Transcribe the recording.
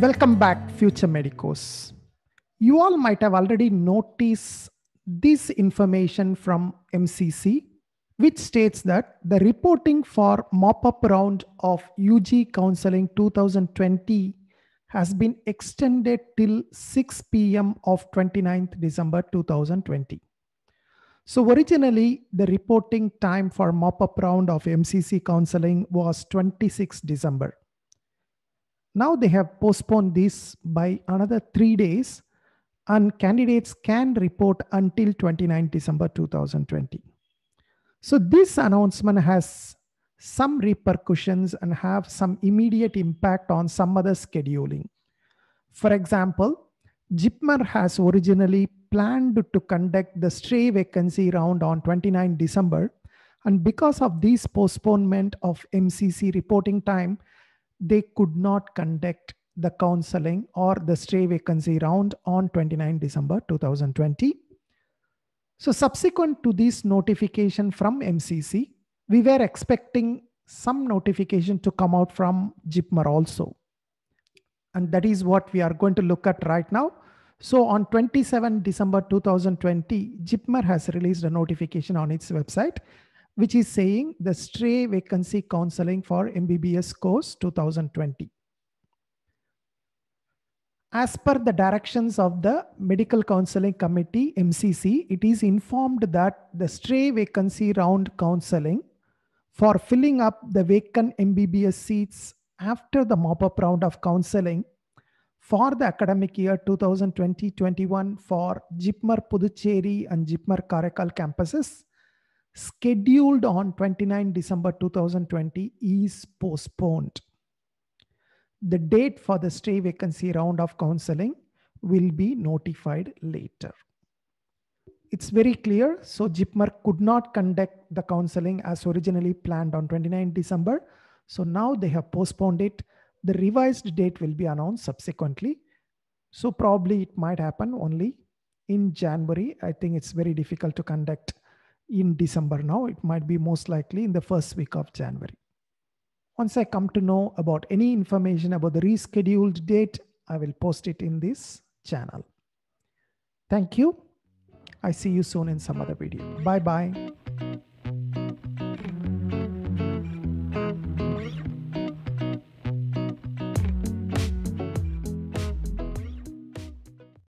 Welcome back, future medicos. You all might have already noticed this information from MCC, which states that the reporting for mop up round of UG Counseling 2020 has been extended till 6 p.m. of 29th December 2020. So, originally, the reporting time for mop up round of MCC counseling was 26 December. Now they have postponed this by another three days and candidates can report until 29 December 2020. So this announcement has some repercussions and have some immediate impact on some other scheduling. For example, JIPMER has originally planned to conduct the stray vacancy round on 29 December. And because of this postponement of MCC reporting time, they could not conduct the counseling or the stray vacancy round on 29 December 2020. So subsequent to this notification from MCC, we were expecting some notification to come out from JIPMER also. And that is what we are going to look at right now. So on 27 December 2020, JIPMER has released a notification on its website which is saying the stray vacancy counseling for MBBS course 2020. As per the directions of the Medical Counseling Committee, MCC, it is informed that the stray vacancy round counseling for filling up the vacant MBBS seats after the mop-up round of counseling for the academic year 2020-21 for Jipmer Puducherry and Jipmer Karakal campuses scheduled on 29 December 2020 is postponed. The date for the stay vacancy round of counseling will be notified later. It's very clear. So JIPMER could not conduct the counseling as originally planned on 29 December. So now they have postponed it. The revised date will be announced subsequently. So probably it might happen only in January. I think it's very difficult to conduct in December now. It might be most likely in the first week of January. Once I come to know about any information about the rescheduled date, I will post it in this channel. Thank you. I see you soon in some other video. Bye bye.